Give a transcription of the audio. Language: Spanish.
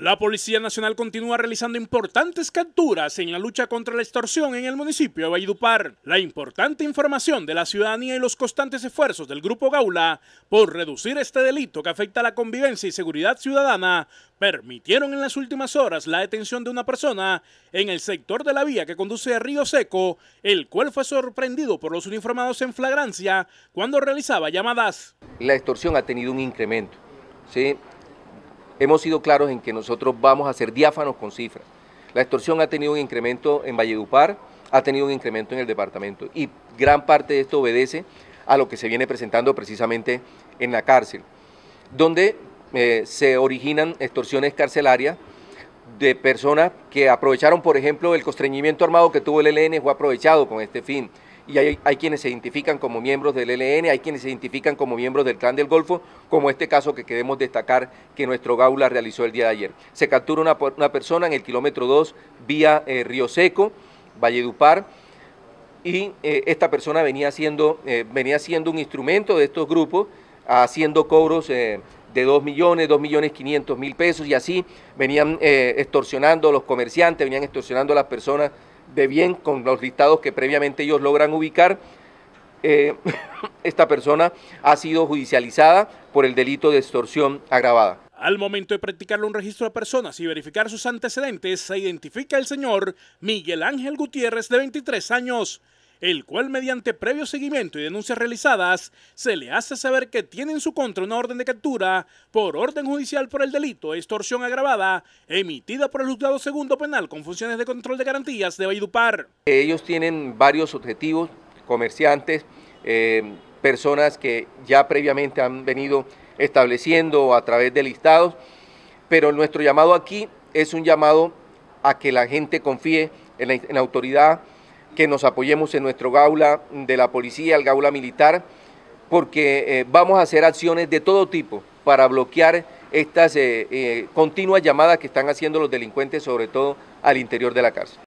La Policía Nacional continúa realizando importantes capturas en la lucha contra la extorsión en el municipio de Valledupar. La importante información de la ciudadanía y los constantes esfuerzos del Grupo Gaula por reducir este delito que afecta a la convivencia y seguridad ciudadana permitieron en las últimas horas la detención de una persona en el sector de la vía que conduce a Río Seco, el cual fue sorprendido por los uniformados en flagrancia cuando realizaba llamadas. La extorsión ha tenido un incremento. ¿sí? hemos sido claros en que nosotros vamos a ser diáfanos con cifras. La extorsión ha tenido un incremento en Valledupar, ha tenido un incremento en el departamento y gran parte de esto obedece a lo que se viene presentando precisamente en la cárcel, donde eh, se originan extorsiones carcelarias de personas que aprovecharon, por ejemplo, el constreñimiento armado que tuvo el ELN fue aprovechado con este fin y hay, quienes se identifican como miembros del ELN, hay quienes se identifican como miembros del Clan del Golfo, como este caso que queremos destacar que nuestro Gaula realizó el día de ayer. Se captura una, persona en el kilómetro 2 vía eh, Río Seco, Valledupar, y eh, esta persona venía siendo, eh, venía siendo un instrumento de estos grupos, haciendo cobros de 2 millones, 2 millones 500 mil pesos y así venían extorsionando a los comerciantes, venían extorsionando a las personas de bien con los listados que previamente ellos logran ubicar, eh, esta persona ha sido judicializada por el delito de extorsión agravada. Al momento de practicarle un registro de personas y verificar sus antecedentes, se identifica el señor Miguel Ángel Gutiérrez, de 23 años, el cual mediante previo seguimiento y denuncias realizadas se le hace saber que tiene en su contra una orden de captura por orden judicial por el delito de extorsión agravada emitida por el juzgado segundo penal con funciones de control de garantías de Valledupar. Ellos tienen varios objetivos, comerciantes, eh, personas que ya previamente han venido estableciendo a través de listados, pero nuestro llamado aquí es un llamado a que la gente confíe en la autoridad, que nos apoyemos en nuestro gaula de la policía, el gaula militar, porque eh, vamos a hacer acciones de todo tipo para bloquear estas eh, eh, continuas llamadas que están haciendo los delincuentes, sobre todo al interior de la cárcel.